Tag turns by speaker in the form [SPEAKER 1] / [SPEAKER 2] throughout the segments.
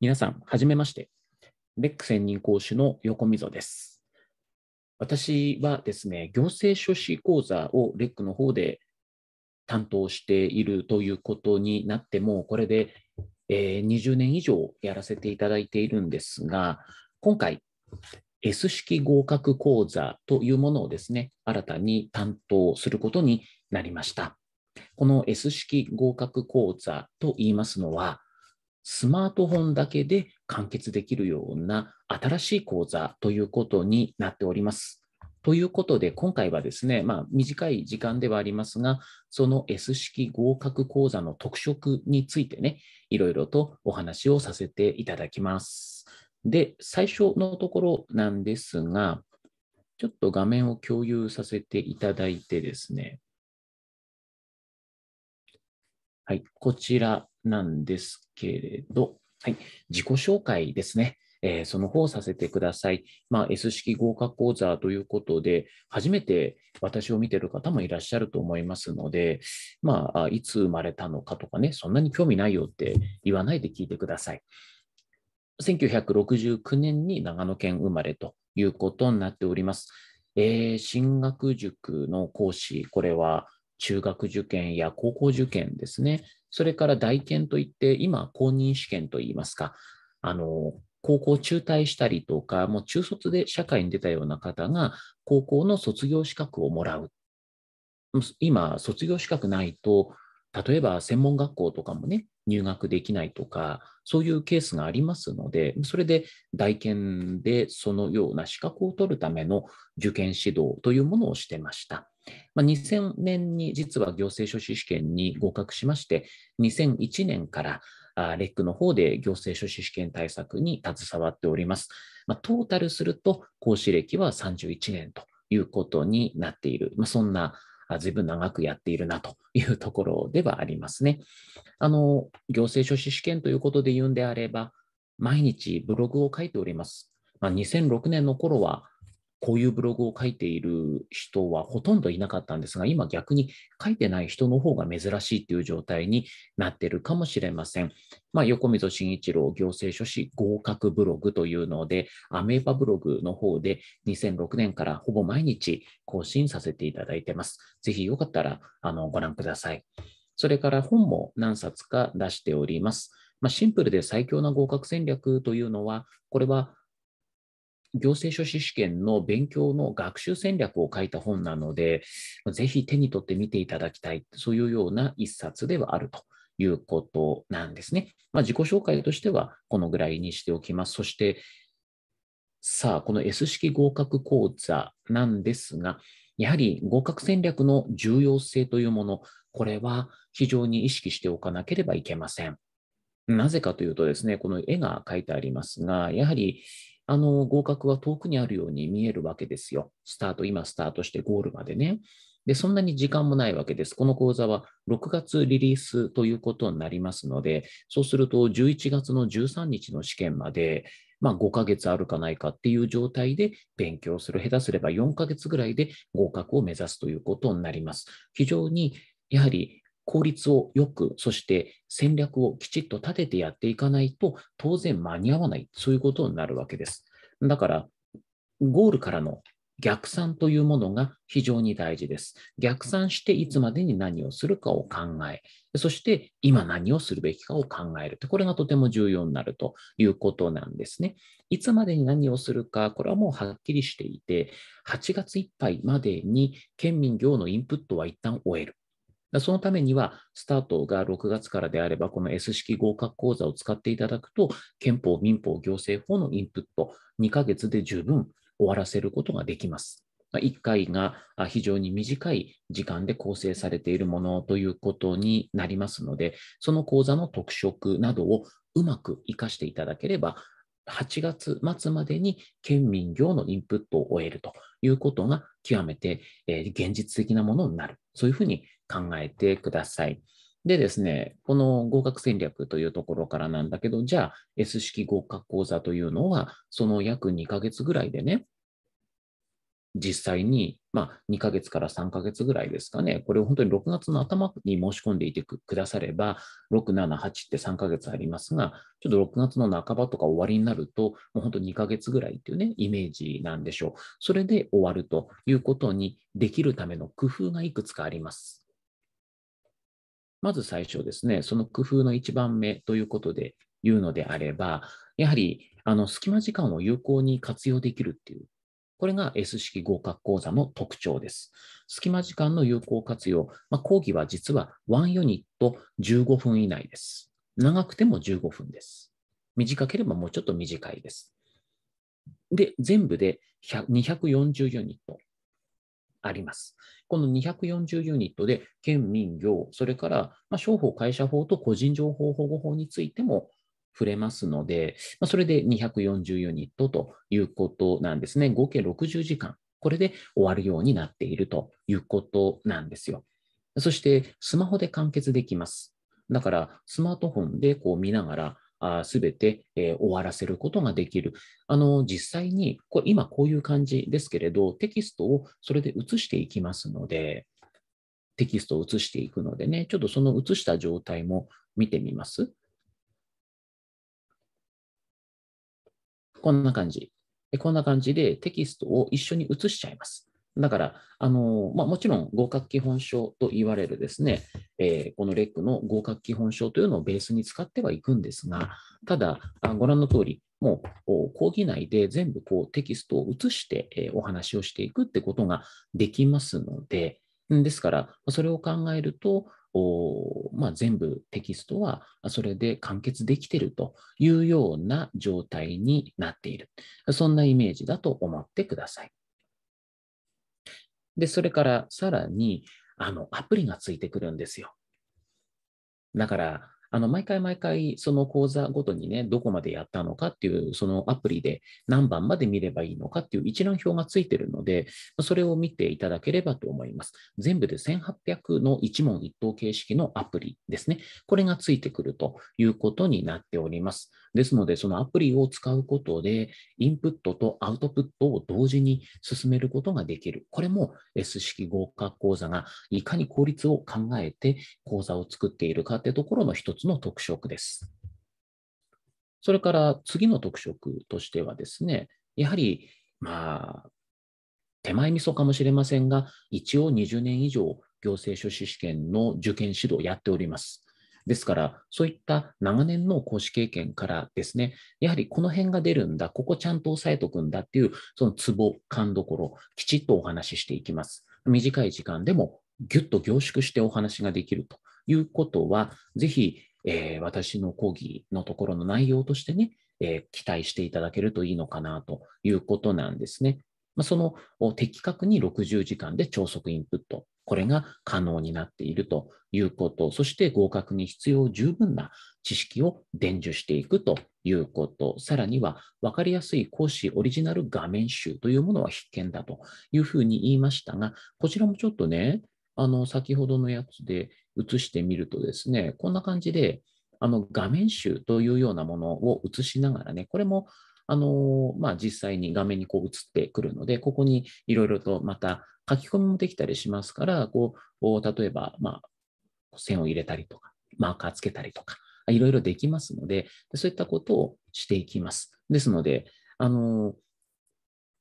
[SPEAKER 1] 皆さん、はじめまして。レック専任講師の横溝です。私はですね、行政書士講座をレックの方で担当しているということになっても、これで、え20年以上やらせていただいているんですが、今回、S 式合格講座というものをですね、新たに担当することになりました。この S 式合格講座と言いますのは、スマートフォンだけで完結できるような新しい講座ということになっております。ということで、今回はですね、まあ、短い時間ではありますが、その S 式合格講座の特色についてね、いろいろとお話をさせていただきます。で、最初のところなんですが、ちょっと画面を共有させていただいてですね、はい、こちらなんですけれど、はい、自己紹介ですね。えー、その方させてください。まあ、S 式合格講座ということで、初めて私を見てる方もいらっしゃると思いますので、まあ、いつ生まれたのかとかね、そんなに興味ないよって言わないで聞いてください。1969年に長野県生まれということになっております。えー、進学塾の講師、これは中学受験や高校受験ですね。それから大研といって、今、公認試験といいますか、あの、高校中退したりとか、もう中卒で社会に出たような方が、高校の卒業資格をもらう。今、卒業資格ないと、例えば専門学校とかもね、入学できないとか、そういうケースがありますので、それで大研でそのような資格を取るための受験指導というものをしてました。まあ、2000年に実は行政書士試験に合格しまして、2001年からあレックの方で行政書士試験対策に携わっております。まあ、トータルすると、講師歴は31年ということになっている、まあ、そんなずいぶん長くやっているなというところではありますね。あの行政書士試験ということで言うんであれば、毎日ブログを書いております。まあ、2006年の頃はこういうブログを書いている人はほとんどいなかったんですが、今逆に書いてない人の方が珍しいという状態になっているかもしれません。まあ、横溝慎一郎行政書士合格ブログというので、アメーバブログの方で2006年からほぼ毎日更新させていただいてます。ぜひよかったらあのご覧ください。それから本も何冊か出しております。まあ、シンプルで最強な合格戦略というのは、これは行政書士試験の勉強の学習戦略を書いた本なので、ぜひ手に取って見ていただきたい、そういうような一冊ではあるということなんですね。まあ、自己紹介としてはこのぐらいにしておきます。そして、さあ、この S 式合格講座なんですが、やはり合格戦略の重要性というもの、これは非常に意識しておかなければいけません。なぜかというとですね、この絵が描いてありますが、やはりあの合格は遠くにあるように見えるわけですよ。スタート、今スタートしてゴールまでね。で、そんなに時間もないわけです。この講座は6月リリースということになりますので、そうすると11月の13日の試験まで、まあ、5ヶ月あるかないかっていう状態で勉強する、下手すれば4ヶ月ぐらいで合格を目指すということになります。非常にやはり効率をよく、そして戦略をきちっと立ててやっていかないと、当然間に合わない、そういうことになるわけです。だから、ゴールからの逆算というものが非常に大事です。逆算していつまでに何をするかを考え、そして今何をするべきかを考えるこれがとても重要になるということなんですね。いつまでに何をするか、これはもうはっきりしていて、8月いっぱいまでに県民業のインプットは一旦終える。そのためには、スタートが6月からであれば、この S 式合格講座を使っていただくと、憲法、民法、行政法のインプット、2ヶ月で十分終わらせることができます。1回が非常に短い時間で構成されているものということになりますので、その講座の特色などをうまく活かしていただければ、8月末までに県民業のインプットを終えるということが極めて、え現実的なものになる。そういうふうに考えてください。でですね、この合格戦略というところからなんだけど、じゃあ S 式合格講座というのは、その約2ヶ月ぐらいでね、実際に、まあ、2ヶ月から3ヶ月ぐらいですかね、これを本当に6月の頭に申し込んでいてくだされば、6、7、8って3ヶ月ありますが、ちょっと6月の半ばとか終わりになると、もう本当2ヶ月ぐらいっていうね、イメージなんでしょう。それで終わるということにできるための工夫がいくつかあります。まず最初ですね、その工夫の1番目ということで言うのであれば、やはりあの隙間時間を有効に活用できるっていうこれが S 式合格講座の特徴です。隙間時間の有効活用、まあ、講義は実は1ユニット15分以内です。長くても15分です。短ければもうちょっと短いです。で、全部で240ユニットあります。この240ユニットで、県民業、それから、まあ、商法会社法と個人情報保護法についても触れますので、まあ、それで240ユニットということなんですね。合計60時間、これで終わるようになっているということなんですよ。そしてスマホで完結できます。だからスマートフォンでこう見ながら、すべて、えー、終わらせることができる。あの実際にこ今こういう感じですけれど、テキストをそれで写していきますので、テキストを写していくのでね、ちょっとその写した状態も見てみます。こんな感じ。こんな感じでテキストを一緒に写しちゃいます。だから、あのまあ、もちろん合格基本書と言われるですね、えー、このレックの合格基本書というのをベースに使ってはいくんですが、ただ、あご覧の通り、もう講義内で全部こうテキストを写して、えお話をしていくってことができますので、ですから、それを考えると、おまあ、全部テキストはそれで完結できてるというような状態になっている。そんなイメージだと思ってください。で、それからさらに、あの、アプリがついてくるんですよ。だから、あの毎回毎回その講座ごとにね、どこまでやったのかっていう、そのアプリで何番まで見ればいいのかっていう一覧表がついてるので、それを見ていただければと思います。全部で1800の一問一答形式のアプリですね。これがついてくるということになっております。ですので、そのアプリを使うことで、インプットとアウトプットを同時に進めることができる。これも S 式合格講座がいかに効率を考えて講座を作っているかというところの一つの特色です。それから次の特色としてはですね、やはり、まあ、手前味噌かもしれませんが、一応20年以上行政書士試験の受験指導をやっております。ですから、そういった長年の講師経験からですね、やはりこの辺が出るんだ、ここちゃんと押さえとくんだっていう、そのツボ、勘どころ、きちっとお話ししていきます。短い時間でもぎゅっと凝縮してお話ができるということは、ぜひ、えー、私の講義のところの内容としてね、えー、期待していただけるといいのかなということなんですね。まその的確に60時間で超速インプットこれが可能になっているということ、そして合格に必要十分な知識を伝授していくということ、さらには分かりやすい講師オリジナル画面集というものは必見だというふうに言いましたが、こちらもちょっとね、あの先ほどのやつで写してみるとですね、こんな感じで、あの画面集というようなものを写しながらね、これもあのまあ、実際に画面にこう映ってくるので、ここにいろいろとまた書き込みもできたりしますから、こう例えば、まあ、線を入れたりとか、マーカーつけたりとか、いろいろできますので、そういったことをしていきます。ですので、あの、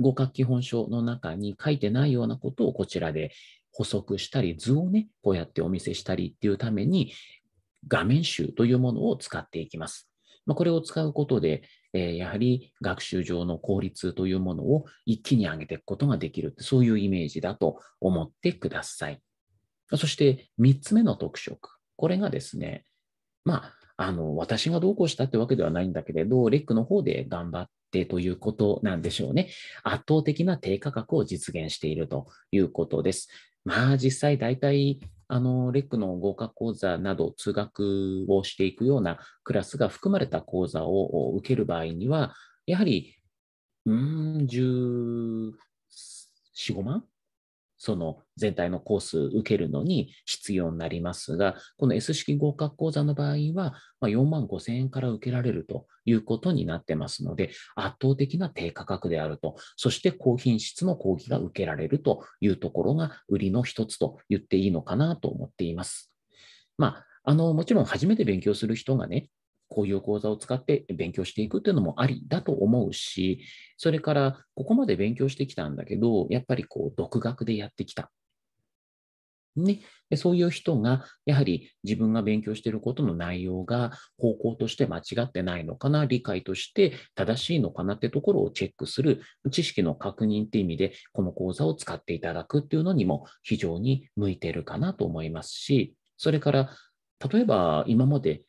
[SPEAKER 1] 合格基本書の中に書いてないようなことをこちらで補足したり、図をね、こうやってお見せしたりっていうために、画面集というものを使っていきます。まあ、これを使うことで、えー、やはり学習上の効率というものを一気に上げていくことができる、そういうイメージだと思ってください。そして3つ目の特色。これがですね、まあ、あの、私がどうこうしたってわけではないんだけれど、レックの方で頑張ってということなんでしょうね。圧倒的な低価格を実現しているということです。まあ実際大体あの、レックの合格講座など通学をしていくようなクラスが含まれた講座を受ける場合には、やはり、うん、14、5万その全体のコース受けるのに必要になりますが、この S 式合格講座の場合は、ま4万5000円から受けられるということになってますので、圧倒的な低価格であると、そして高品質の講義が受けられるというところが売りの一つと言っていいのかなと思っています。まああの、もちろん初めて勉強する人がね、こういう講座を使って勉強していくっていうのもありだと思うし、それからここまで勉強してきたんだけど、やっぱりこう独学でやってきた。ね、でそういう人が、やはり自分が勉強していることの内容が方向として間違ってないのかな、理解として正しいのかなってところをチェックする、知識の確認って意味で、この講座を使っていただくっていうのにも非常に向いてるかなと思いますし、それから、例えば今まで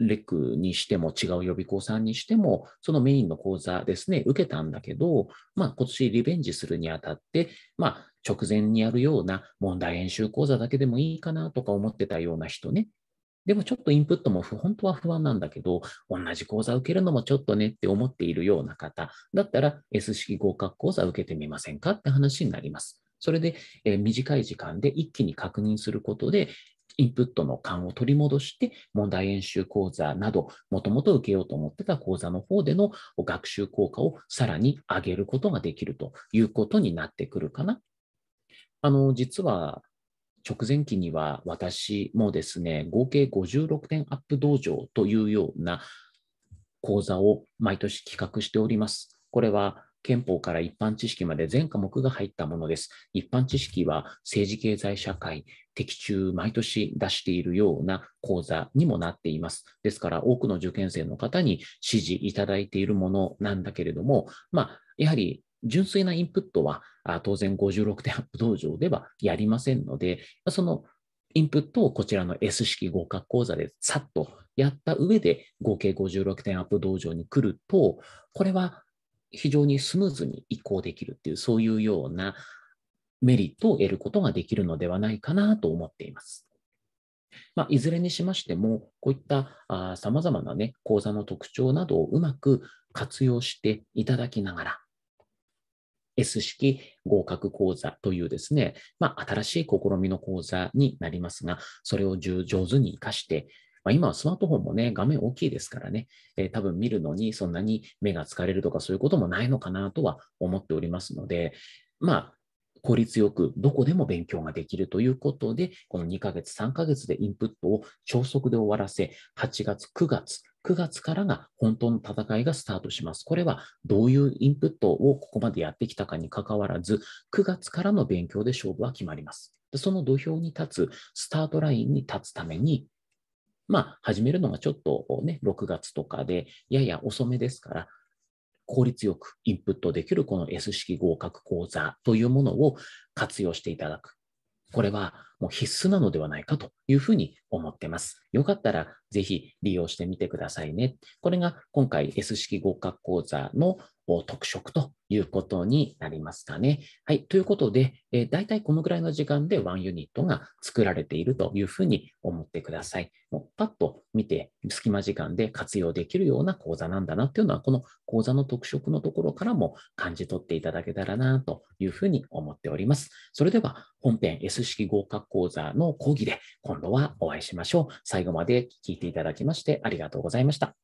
[SPEAKER 1] レックにしても違う予備校さんにしても、そのメインの講座ですね、受けたんだけど、まあ今年リベンジするにあたって、まあ直前にやるような問題演習講座だけでもいいかなとか思ってたような人ね。でもちょっとインプットも本当は不安なんだけど、同じ講座受けるのもちょっとねって思っているような方、だったら S 式合格講座受けてみませんかって話になります。それで、えー、短い時間で一気に確認することで、インプットの勘を取り戻して、問題演習講座など、もともと受けようと思ってた講座の方での学習効果をさらに上げることができるということになってくるかな。あの、実は、直前期には私もですね、合計56点アップ道場というような講座を毎年企画しております。これは憲法から一般知識まで全科目が入ったものです。一般知識は政治経済社会、的中、毎年出しているような講座にもなっています。ですから、多くの受験生の方に支持いただいているものなんだけれども、まあ、やはり純粋なインプットは当然56点アップ道場ではやりませんので、そのインプットをこちらの S 式合格講座でさっとやった上で合計56点アップ道場に来ると、これは非常にスムーズに移行できるっていう、そういうようなメリットを得ることができるのではないかなと思っています。まあ、いずれにしましても、こういったさまざまな、ね、講座の特徴などをうまく活用していただきながら、S 式合格講座というですね、まあ、新しい試みの講座になりますが、それを上手に活かして、まあ、今はスマートフォンもね、画面大きいですからね、えー、多分見るのにそんなに目が疲れるとかそういうこともないのかなとは思っておりますので、まあ、効率よくどこでも勉強ができるということで、この2ヶ月、3ヶ月でインプットを超速で終わらせ、8月、9月、9月からが本当の戦いがスタートします。これはどういうインプットをここまでやってきたかにかかわらず、9月からの勉強で勝負は決まります。その土俵に立つ、スタートラインに立つために、まあ、始めるのがちょっとね、6月とかで、やや遅めですから、効率よくインプットできるこの S 式合格講座というものを活用していただく。これはもう必須なのではないかというふうに思ってます。よかったらぜひ利用してみてくださいね。これが今回 S 式合格講座の特色ということになりますかね。はい。ということで、えー、大体このぐらいの時間で1ユニットが作られているというふうに思ってください。もうパッと見て、隙間時間で活用できるような講座なんだなっていうのは、この講座の特色のところからも感じ取っていただけたらなというふうに思っております。それでは本編 S 式合格講座の講義で今度はお会いしましょう。最後まで聞いていただきましてありがとうございました。